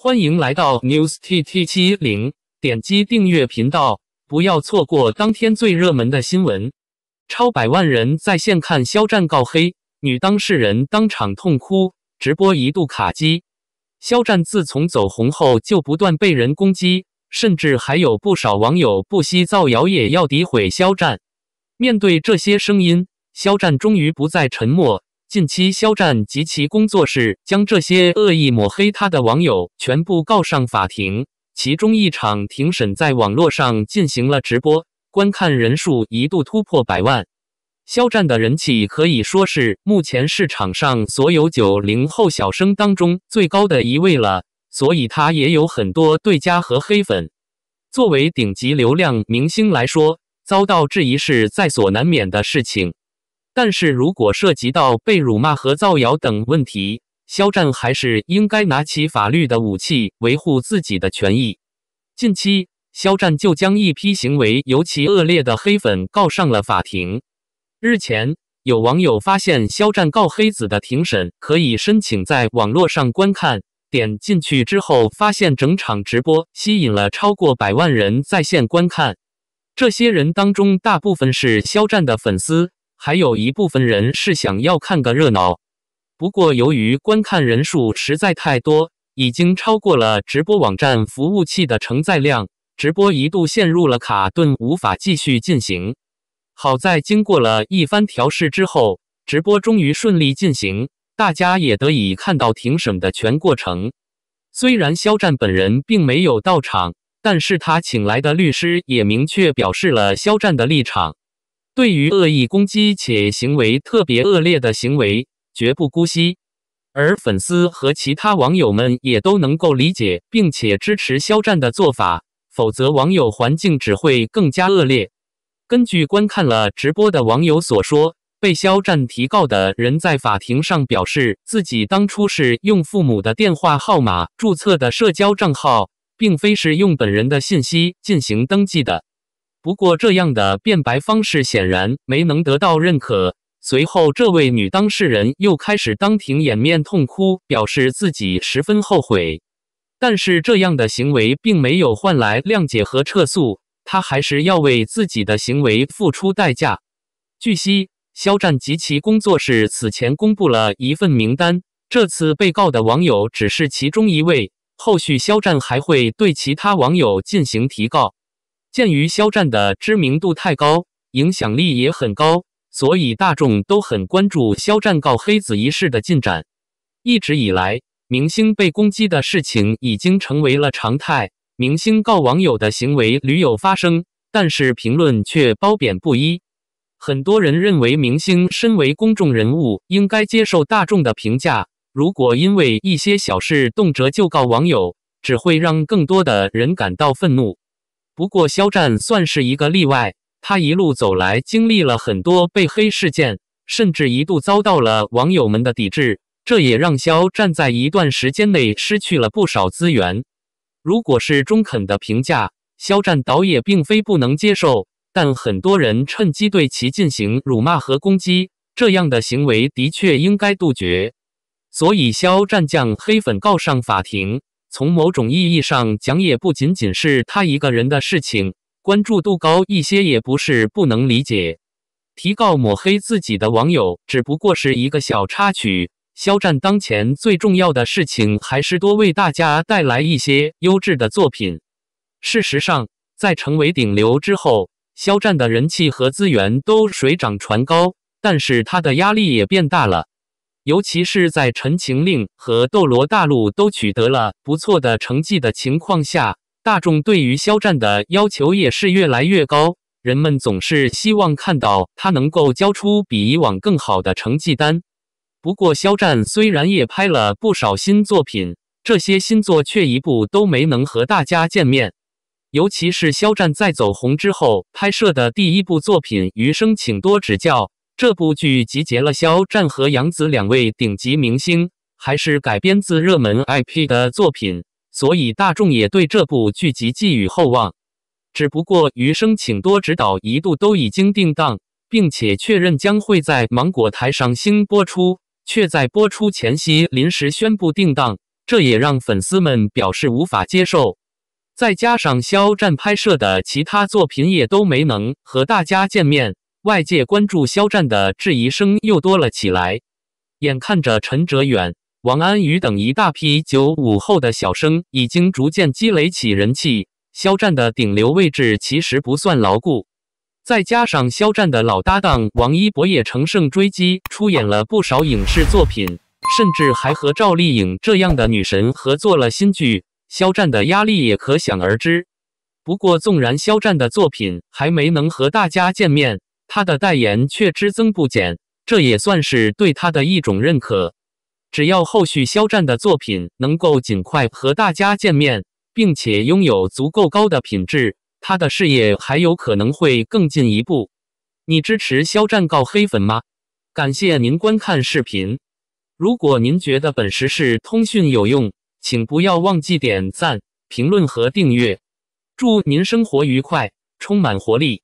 欢迎来到 News T T 七零，点击订阅频道，不要错过当天最热门的新闻。超百万人在线看肖战告黑，女当事人当场痛哭，直播一度卡机。肖战自从走红后，就不断被人攻击，甚至还有不少网友不惜造谣也要诋毁肖战。面对这些声音，肖战终于不再沉默。近期，肖战及其工作室将这些恶意抹黑他的网友全部告上法庭。其中一场庭审在网络上进行了直播，观看人数一度突破百万。肖战的人气可以说是目前市场上所有九零后小生当中最高的一位了，所以他也有很多对家和黑粉。作为顶级流量明星来说，遭到质疑是在所难免的事情。但是如果涉及到被辱骂和造谣等问题，肖战还是应该拿起法律的武器维护自己的权益。近期，肖战就将一批行为尤其恶劣的黑粉告上了法庭。日前，有网友发现肖战告黑子的庭审可以申请在网络上观看，点进去之后发现整场直播吸引了超过百万人在线观看，这些人当中大部分是肖战的粉丝。还有一部分人是想要看个热闹，不过由于观看人数实在太多，已经超过了直播网站服务器的承载量，直播一度陷入了卡顿，无法继续进行。好在经过了一番调试之后，直播终于顺利进行，大家也得以看到庭审的全过程。虽然肖战本人并没有到场，但是他请来的律师也明确表示了肖战的立场。对于恶意攻击且行为特别恶劣的行为，绝不姑息。而粉丝和其他网友们也都能够理解并且支持肖战的做法，否则网友环境只会更加恶劣。根据观看了直播的网友所说，被肖战提告的人在法庭上表示，自己当初是用父母的电话号码注册的社交账号，并非是用本人的信息进行登记的。不过，这样的辩白方式显然没能得到认可。随后，这位女当事人又开始当庭掩面痛哭，表示自己十分后悔。但是，这样的行为并没有换来谅解和撤诉，她还是要为自己的行为付出代价。据悉，肖战及其工作室此前公布了一份名单，这次被告的网友只是其中一位。后续，肖战还会对其他网友进行提告。鉴于肖战的知名度太高，影响力也很高，所以大众都很关注肖战告黑子一事的进展。一直以来，明星被攻击的事情已经成为了常态，明星告网友的行为屡有发生，但是评论却褒贬不一。很多人认为，明星身为公众人物，应该接受大众的评价，如果因为一些小事动辄就告网友，只会让更多的人感到愤怒。不过，肖战算是一个例外。他一路走来，经历了很多被黑事件，甚至一度遭到了网友们的抵制，这也让肖战在一段时间内失去了不少资源。如果是中肯的评价，肖战倒也并非不能接受，但很多人趁机对其进行辱骂和攻击，这样的行为的确应该杜绝。所以，肖战将黑粉告上法庭。从某种意义上讲，也不仅仅是他一个人的事情，关注度高一些也不是不能理解。提告抹黑自己的网友，只不过是一个小插曲。肖战当前最重要的事情，还是多为大家带来一些优质的作品。事实上，在成为顶流之后，肖战的人气和资源都水涨船高，但是他的压力也变大了。尤其是在《陈情令》和《斗罗大陆》都取得了不错的成绩的情况下，大众对于肖战的要求也是越来越高。人们总是希望看到他能够交出比以往更好的成绩单。不过，肖战虽然也拍了不少新作品，这些新作却一部都没能和大家见面。尤其是肖战在走红之后拍摄的第一部作品《余生，请多指教》。这部剧集结了肖战和杨紫两位顶级明星，还是改编自热门 IP 的作品，所以大众也对这部剧集寄予厚望。只不过《余生，请多指导》一度都已经定档，并且确认将会在芒果台上星播出，却在播出前夕临时宣布定档，这也让粉丝们表示无法接受。再加上肖战拍摄的其他作品也都没能和大家见面。外界关注肖战的质疑声又多了起来，眼看着陈哲远、王安宇等一大批九五后的小生已经逐渐积累起人气，肖战的顶流位置其实不算牢固。再加上肖战的老搭档王一博也乘胜追击，出演了不少影视作品，甚至还和赵丽颖这样的女神合作了新剧，肖战的压力也可想而知。不过，纵然肖战的作品还没能和大家见面。他的代言却只增不减，这也算是对他的一种认可。只要后续肖战的作品能够尽快和大家见面，并且拥有足够高的品质，他的事业还有可能会更进一步。你支持肖战告黑粉吗？感谢您观看视频。如果您觉得本时事通讯有用，请不要忘记点赞、评论和订阅。祝您生活愉快，充满活力。